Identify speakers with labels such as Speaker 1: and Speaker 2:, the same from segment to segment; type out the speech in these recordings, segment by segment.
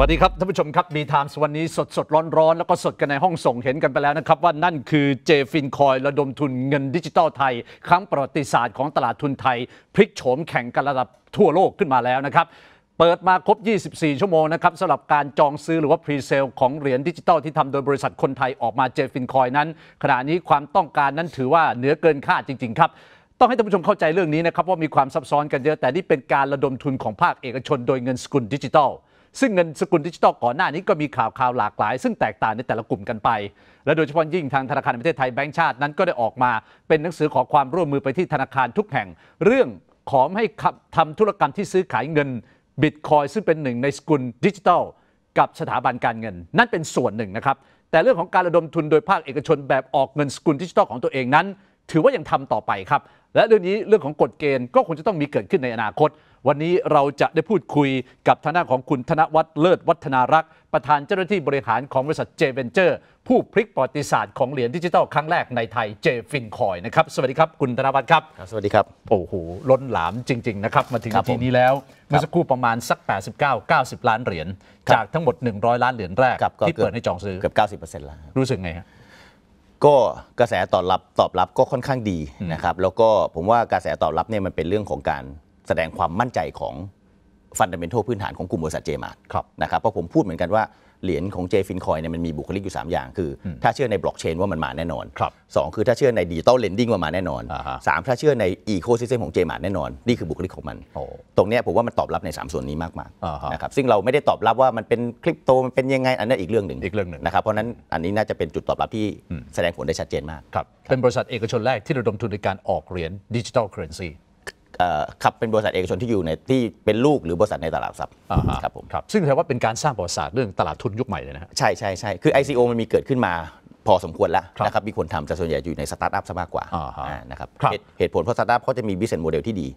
Speaker 1: วัสดีครับท่านผู้ชมครับมีไทม์วันนี้สดสดร้อนร้อนแล้วก็สดกันในห้องส่งเห็นกันไปแล้วนะครับ ว่านั่นคือเจฟินคอย ระดมทุนเงินดิจิตอลไทย ครั้งประวัติศาสตร์ของตลาดทุนไทยพลิกโฉมแข่งกันระดับทั่วโลกขึ้นมาแล้วนะครับ เปิดมาครบ 24 ชั่วโมงนะครับสำหรับการจองซื้อหรือว่าพรีเซลของเหรียญดิจิตอลที่ทำโดยบริษัทคนไทยออกมาเจฟินคอยนั้น ขณะนี้ความต้องการนั้นถือว่าเหนือเกินคาดจริงๆครับต้องให้ท่านผู้ชมเข้าใจเรื่องนี้นะครับว่ามีความซับซ้อนกันเยอะแต่นี่เป็นการระดมทุนของภาคเอกชนโดยเงินสกุลดิจิตอลซึ่งเงินสกุลดิจิตอลก่อนหน้านี้ก็มีข่าวข่าวหลากหลาย ซึ่งแตกต่างในแต่ละกลุ่มกันไป และโดยเฉพาะยิ่งทางธนาคารประเทศไทยแบงก์ชาตินั้นก็ได้ออกมาเป็นหนังสือขอความร่วมมือไปที่ธนาคารทุกแห่ง เรื่องขอให้ทำธุรกรรมที่ซื้อขายเงินบิตคอยซึ่งเป็นหนึ่งในสกุลดิจิทัลกับสถาบันการเงิน นั่นเป็นส่วนหนึ่งนะครับแต่เรื่องของการระดมทุนโดยภาคเอกชนแบบออกเงินสกุลดิจิทัลของตัวเองนั้น ถือว่ายังทำต่อไปครับและเรื่องนี้เรื่องของกฎเกณฑ์ก็คงจะต้องมีเกิดขึ้นในอนาคต วันนี้เราจะได้พูดคุยกับทนานของคุณธนวัฒน์เลิศวัฒนารักษ์ประธานเจ้าหน้าที่บริหารของบริษัทเจเวนเจอร์ผู้พลิกประวัติศาสตร์ของเหรียญดิจิทัลครั้งแรกในไทยเจฟินคอยนะครับสวัสดีครับคุณธนวัฒน์ครับ สวัส
Speaker 2: ดีครับโอ้โห
Speaker 1: ล้นหลามจริงๆนะครับมาถึงนาทีนี้แล้วเมื่อสักครู่ประมาณสัก 89 90ล้านเหรียญจากทั้งหมด 100ล้านเหรียญแรกที่เปิดให้จองซื้อเกือบ90%แล้วร
Speaker 2: รู้สึกไงฮะก็กระแสตอบรับตอบรับก็ค่อนข้างดีนะครับ แล้วก็ผมว่ากระแสตอบรับเนี่ยมันเป็นเรื่องของการแสดงความมั่นใจของฟันดัมเบลทพื้นฐานของกลุ่มบริษัทเจมาร์นะครับ เพราะผมพูดเหมือนกันว่าเหรียญของเจฟินคอยเนี่ยมันมีบุคลิกอยู่ 3 อย่าง คือถ้าเชื่อในบล็อกเชนว่ามันมาแน่นอนครับคือถ้าเชื่อในดิจิตอลเลนดิ้งว่ามาแน่นอนสามถ้าเชื่อในอีโคซิสเต็มของเจมาแน่นอนนี่คือบุคลิกของมัน ตรงนี้ผมว่ามันตอบรับใน 3 ส่วนนี้มากๆนะครับซึ่งเราไม่ได้ตอบรับว่ามันเป็นคริปโตมันเป็นยังไง อันนั้นอีกเรื่องหนึ่งอีกเรื่องหนึ่งนะครับเพราะนั้นอันนี้น่าจะเป็นจุดตอบรับที่แสดงผลได้ชัดเจนมากครับ
Speaker 1: เป็นบริษัทเอกชนแรกที่ระดมทุนในการออกเหรียญดิ
Speaker 2: จิทัลเคอร์เรนซีครับเป็นบริษัทเอกชนที่อยู่ในที่เป็นลูกหรือบริษัทในตลาดทรัพย์ครับผมครับซึ่งแปลว่าเป็นการสร้างบริษัทเรื่องตลาดทุนยุคใหม่เลยนะใช่ใช่ใช่คือ ICO มันมีเกิดขึ้นมาพอสมควรแล้วนะครับมีคนทำแต่ส่วนใหญ่อยู่ในสตาร์ทอัพซะมากกว่านะครับเหตุผลเพราะสตาร์ทอัพเขาจะมีบิสเนสโมเดลที่ดี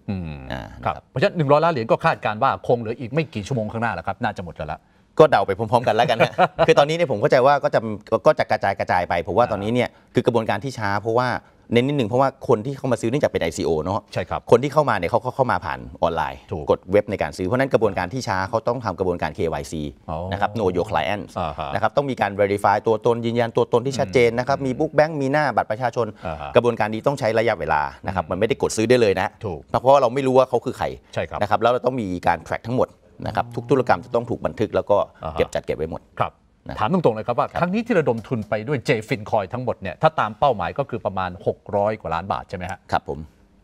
Speaker 1: ครับเพราะฉะนั้นหนึ่งร้อยล้านเหรียญก็คาดการว่าคงเหลืออีกไม่กี่ชั่วโมงข้างหน้าแล้วครับ น่าจะหมดแล้วละก็เดาไปพร้อมๆกันแล้วกันนะคือตอนนี้เนี่ยผมเข้าใจว่าก็จะก็จะกระจ
Speaker 2: ายกระจายไปาะว่าตอนนี้เนี่ยคือกระบวนการที่ช้าเพราะว่าเน้นนิดหนึ่งเพราะว่าคนที่เข้ามาซื้อเนื่องจากเป็น ICO เนาะใช่ครับคนที่เข้ามาเนี่ยเขาก็เข้ามาผ่านออนไลน์กดเว็บในการซื้อ เพราะนั้น กระบวนการที่ช้าเขาต้องทำกระบวนการ KYC นะครับ Know Your Client นะครับต้องมีการ verify ตัวตนยืนยันตัวตนที่ชัดเจนนะครับมีบุ๊กแบงค์มีหน้าบัตรประชาชน กระบวนการนี้ต้องใช้ระยะเวลานะครับมันไม่ได้กดซื้อได้เลยนะ เพราะว่าเราไม่รู้ว่าเขาคือใครใช่ครับนะครับแล้วเราต้องมีการ track ทั้งหมดนะครับทุกธุรกรรมจะต้องถูกบันทึกแล้วก็เก็บจัดเก็บไว้หมด
Speaker 1: ครับถามตรงๆ เลยครับว่าครั้งนี้ที่ระดมทุนไปด้วย j f i n c o i ทั้งหมดเนี่ยถ้าตามเป้าหมายก็คือประมาณ 600 กว่าล้านบาทใช่ไหมครับผม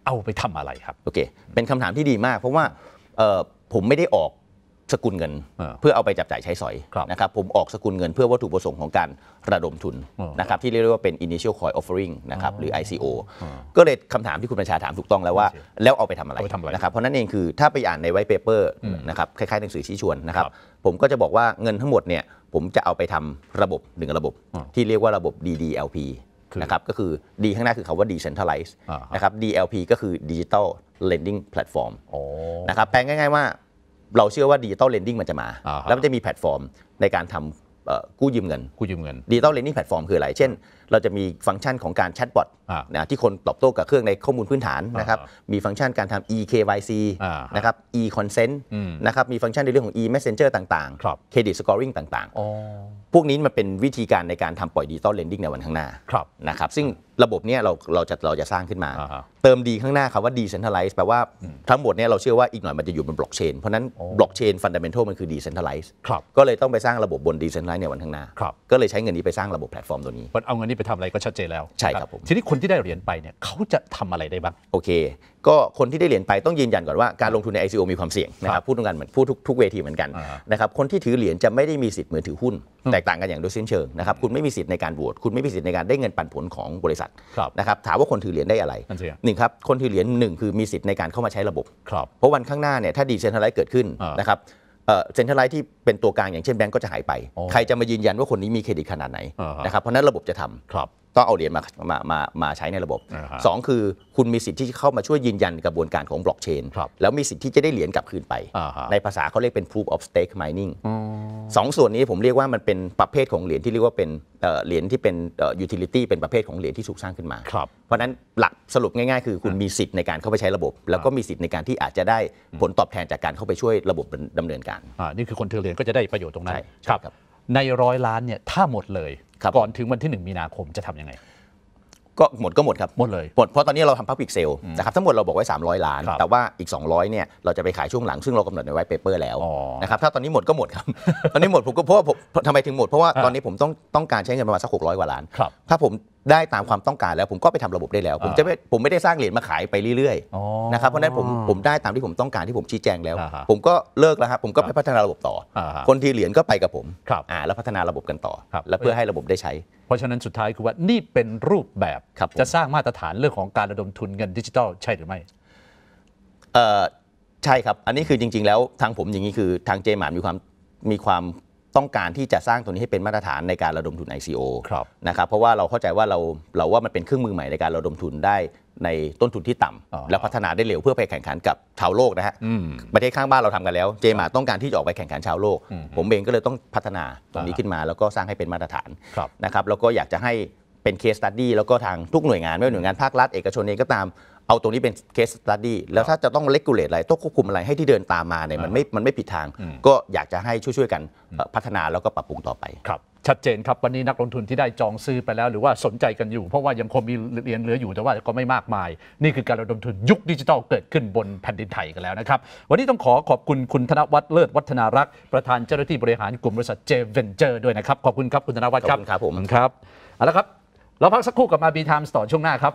Speaker 1: เอาไปทำอะไรครับ
Speaker 2: โอเค เป็นคำถามที่ดีมาก เพราะว่าผมไม่ได้ออกสกุลเงินเพื่อเอาไปจับจ่ายใช้สอยนะครับ ผมออกสกุลเงินเพื่อวัตถุประสงค์ของการระดมทุน นะครับ ที่เรียกว่าเป็น initial coin offering นะครับ หรือ ICO ก็เลยคำถามที่คุณประชาถามถูกต้องแล้วว่าแล้วเอาไปทำอะไรนะครับ เพราะนั่นเองคือถ้าไปอ่านในไวท์เพเปอร์นะครับ คล้ายๆหนังสือชี้ชวนนะครับ ผมก็จะบอกว่าเงินทั้งหมดเนี่ยผมจะเอาไปทำระบบหนึ่งระบบ ที่เรียกว่าระบบ DDLP นะครับก็คือ D ข้างหน้าคือคาว่า decentralized นะครับ DLP ก็คือ Digital Lending Platform นะครับแปลง่ายๆว่าเราเชื่อว่าดิจิตอลเลนดิ้งมันจะมา แล้วมันจะมีแพลตฟอร์มในการทำกู้ยืมเงินกู้ยืมเงินดิจิตอลเลนดิ้งแพลตฟอร์มคืออะไรเช่น เราจะมีฟังก์ชันของการแชทบอทนะที่คนตอบโต้กับเครื่องในข้อมูลพื้นฐานนะครับมีฟังก์ชันการทำ eKYC นะครับ e-consent นะครับ มีฟังก์ชันในเรื่องของ e-messenger ต่างครดิๆสกอร์ร scoring ต่างๆ พวกนี้มันเป็นวิธีการในการทำปล่อยดิจิตอลเลนดิ้งในวันข้างหน้านะครับซึ่งระบบเนี้ยเราเราจะเราจะสร้างขึ้นมา เติมดีข้างหน้าคำว่า decentralize แปลว่าทั้งหมดเนี้ยเราเชื่อว่าอีกหน่อยมันจะอยู่บนบล็อกเชนเพราะฉะนั้นบล็อกเชนฟันเดเมนทัลมันคือ decentralize ครับก็เลยต้องไปสร้างระบบบน decentralize ในวันข้างหน้าครับก็เลยใช้เงินนี้ไปสร้างระบบแพลตฟอร์มตัวนี้
Speaker 1: มันเอาเงินนี้ไปทำอะไรก็ชัดเจนแล้วใช่ครับ
Speaker 2: ผมทีนี้คนที่ได้เหรียญไปเนี่ยเขาจะทำอะไรได้บ้างโอเคก็คนที่ได้เหรียญไป ต้องยืนยันก่อนว่าการลงทุนใน ICO มีความเสี่ยงนะครับพูดตรงกันเหมือนพูดทุกทุกเวทีเหมือนกันนะครับคนที่ถือเหรียญจะไม่ได้มีสิทธิ์เหมือนถือหุ้นแตกต่างกันอย่างโดยสิ้นเชิงนะครับคุณไม่มีสิทธิ์ในการโหวตคุณไม่มีสิทธิ์ในการได้เงินปันผลของบริษัทนะครับถามว่าคนถือเหรียญได้อะไรหนึ่งครับคนถือเหรียญหนึ่งคือมีสิทธิ์ในการเข้ามาใช้ระบบเพราะวันข้างหน้าเนี่ยถ้าดีเซนทัลไลซ์เกิดขึ้นนะครับเซ็นทรัลไลท์ที่เป็นตัวกลางอย่างเช่นแบงก์ก็จะหายไป ใครจะมายืนยันว่าคนนี้มีเครดิตขนาดไหนนะครับเพราะนั้นระบบจะทำต้องเอาเหรียญมามามามาใช้ในระบบ 2 คือคุณมีสิทธิ์ที่เข้ามาช่วยยืนยันกระบวนการของบล็อกเชนแล้วมีสิทธิ์ที่จะได้เหรียญกลับคืนไป ในภาษาเขาเรียกเป็น proof of stake mining สองส่วนนี้ผมเรียกว่ามันเป็นประเภทของเหรียญที่เรียกว่าเป็นเหรียญที่เป็นยูทิลิตี้เป็นประเภทของเหรียญที่ถูกสร้างขึ้นมา เพราะนั้นหลักสรุปง่ายๆคือคุณมีสิทธิ์ในการเข้าไปใช้ระบบ แล้วก็มีสิทธิ์ในการที่อาจจะได้ผลตอบแทนจากการเข้าไปช่วยระบบดำเนิน การ
Speaker 1: นี่คือคนถือเหรียญก็จะได้ประโยชน์ตรงนั้นครับในร้อยล้านเนี่ยถ้าหมดเลยก่อนถึงวันที่ 1 มีนาคมจะทํำยังไงก็หมดก็หมดครับ หมดเลย หมดเพราะตอนนี้เราทำพับปิกเซลนะครับทั้
Speaker 2: งหมดเราบอกไว้ 300 ล้าน แต่ว่าอีก 200 เนี่ย เราจะไปขายช่วงหลังซึ่งเรากำหนดในไว้เปเปอร์แล้วนะครับถ้าตอนนี้หมดก็หมดครับ ตอนนี้หมดผมก็เพราะว่าทำไมถึงหมด เพราะว่าตอนนี้ผมต้องต้องการใช้เงินประมาณสัก600 กว่าล้านถ้าผมได้ตามความต้องการแล้วผมก็ไปทำระบบได้แล้ว ผมจะไม่ผมไม่ได้สร้างเหรียญมาขายไปเรื่อยๆ นะครับเพราะนั้นผมผมได้ตามที่ผมต้องการที่ผมชี้แจงแล้ว ผมก็เลิกแล้วครับผมก็ไปพัฒนาร
Speaker 1: ะบบต่อ คนที่เหรียญก็ไปกับผม อ่าแล้วพัฒนาระบบกันต่อ แล้วเพื่อให้ระบบได้ใช้เพราะฉะนั้นสุดท้ายคือว่านี่เป็นรูปแบบจะสร้างมาตรฐานเรื่องของการระดมทุนเงินดิจิทัลใช่หรือไม่ใช่ครับอันนี้คือจริง ๆแล้วทางผมอย่างนี้คือทางเจห
Speaker 2: มานมีความมีความต้องการที่จะสร้างตัวนี้ให้เป็นมาตรฐานในการระดมทุน ICO นะครับเพราะว่าเราเข้าใจว่าเราเราว่ามันเป็นเครื่องมือใหม่ในการระดมทุนได้ในต้นทุนที่ต่ำ และพัฒนาได้เร็วเพื่อไปแข่งขันกับชาวโลกนะฮะประเทศข้างบ้านเราทำกันแล้วเจมาต้องการที่จะออกไปแข่งขันชาวโลก ผมเองก็เลยต้องพัฒนาตรงนี้ขึ้นมา แล้วก็สร้างให้เป็นมาตรฐานนะครับแล้วก็อยากจะให้เป็นเคสตัดดี้แล้วก็ทางทุกหน่วยงาน ไม่ว่าหน่วยงานภาครัฐเอกชนเองก็ตามเอาตรงนี้เป็นเคสสตัดดี้แล้วถ้าจะต้องเลกูเลตอะไรต้องควบคุมอะไรให้ที่เดินตามมาเนี่ยมันไม่มันไม่ผิดทาง ก็อยากจะให้ช่วยๆกันพัฒนาแล้วก็ปรับปรุงต่อไปครับ
Speaker 1: ชัดเจนครับวันนี้นักลงทุนที่ได้จองซื้อไปแล้ว หรือว่าสนใจกันอยู่ เพราะว่ายังคงมีเรียนเหลืออยู่แต่ว่าก็ไม่มากมาย นี่คือการระดมทุนยุคดิจิทัลเกิดขึ้นบนแผ่นดินไทยกันแล้วนะครับวันนี้ต้องขอขอบคุณคุณธนวัฒน์เลิศวัฒนารักษ์ประธานเจ้าหน้าที่บริหารกลุ่มบริษัทเจเวนเจอร์ด้วยนะครับ ขอบคุณครับคุณธนวัฒน์ครับขอบคุณครับผมครับเอาละครับเราพักสักครู่กับมาบีไทม์ต่อช่วงหน้าครับ